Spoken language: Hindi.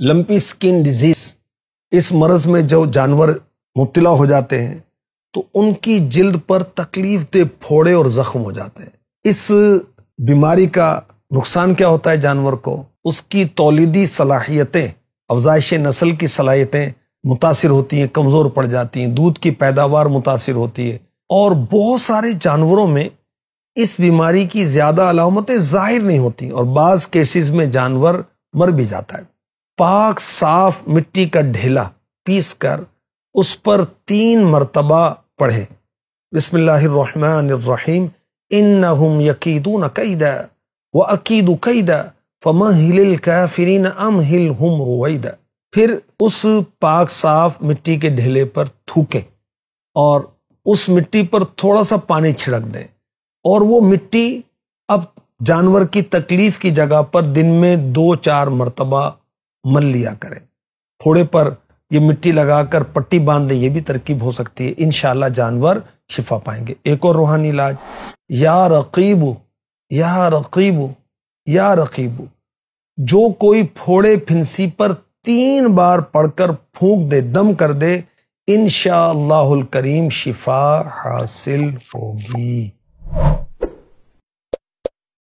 लंपी स्किन डिजीज इस मर्ज में जो जानवर मुबतला हो जाते हैं तो उनकी जिल्द पर तकलीफ दे फोड़े और जख्म हो जाते हैं इस बीमारी का नुकसान क्या होता है जानवर को उसकी तोलीदी सलाहियतें अफजाइश नस्ल की सलाहियतें मुतासर होती हैं कमज़ोर पड़ जाती हैं दूध की पैदावार मुतासर होती है और बहुत सारे जानवरों में इस बीमारी की ज़्यादा अलामतें ज़ाहिर नहीं होती और बाज़ केसेस में जानवर मर भी जाता है पाक साफ मिट्टी का ढेला पीस कर उस पर तीन मरतबा पढ़े बसमीम इन नम यकीदून कैदा व अकीद कैदा फ़महिल काफिरिन अम हिल हम रुवैदा फिर उस पाक साफ मिट्टी के ढेले पर थूकें और उस मिट्टी पर थोड़ा सा पानी छिड़क दें और वो मिट्टी अब जानवर की तकलीफ की जगह पर दिन में दो चार मरतबा मल लिया करें फोड़े पर ये मिट्टी लगाकर पट्टी बांध दें ये भी तरकीब हो सकती है इन जानवर शिफा पाएंगे एक और रूहानी इलाज या रकीब या रकीब या रकीब जो कोई फोड़े फिंसी पर तीन बार पढ़कर फूंक दे दम कर दे इन करीम शिफा हासिल होगी